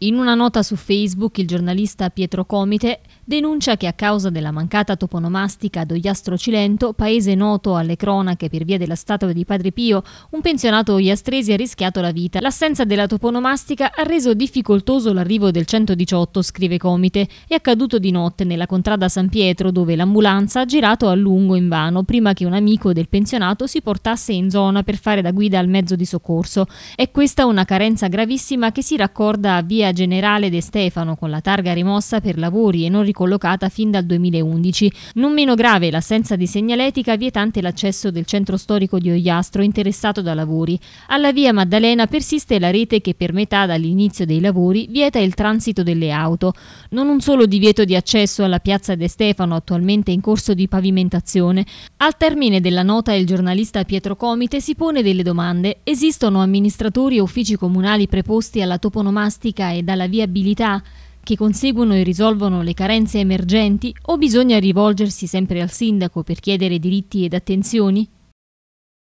In una nota su Facebook il giornalista Pietro Comite denuncia che a causa della mancata toponomastica ad Ogliastro Cilento, paese noto alle cronache per via della statua di Padre Pio, un pensionato ogliastresi ha rischiato la vita. L'assenza della toponomastica ha reso difficoltoso l'arrivo del 118, scrive Comite. È accaduto di notte nella contrada San Pietro dove l'ambulanza ha girato a lungo invano prima che un amico del pensionato si portasse in zona per fare da guida al mezzo di soccorso. È questa una carenza gravissima che si raccorda a via segreteria generale De Stefano con la targa rimossa per lavori e non ricollocata fin dal 2011. Non meno grave l'assenza di segnaletica vietante l'accesso del centro storico di Ogliastro interessato da lavori. Alla via Maddalena persiste la rete che per metà dall'inizio dei lavori vieta il transito delle auto. Non un solo divieto di accesso alla piazza De Stefano attualmente in corso di pavimentazione. Al termine della nota il giornalista Pietro Comite si pone delle domande. Esistono amministratori e uffici comunali preposti alla toponomastica e e dalla viabilità che conseguono e risolvono le carenze emergenti o bisogna rivolgersi sempre al sindaco per chiedere diritti ed attenzioni?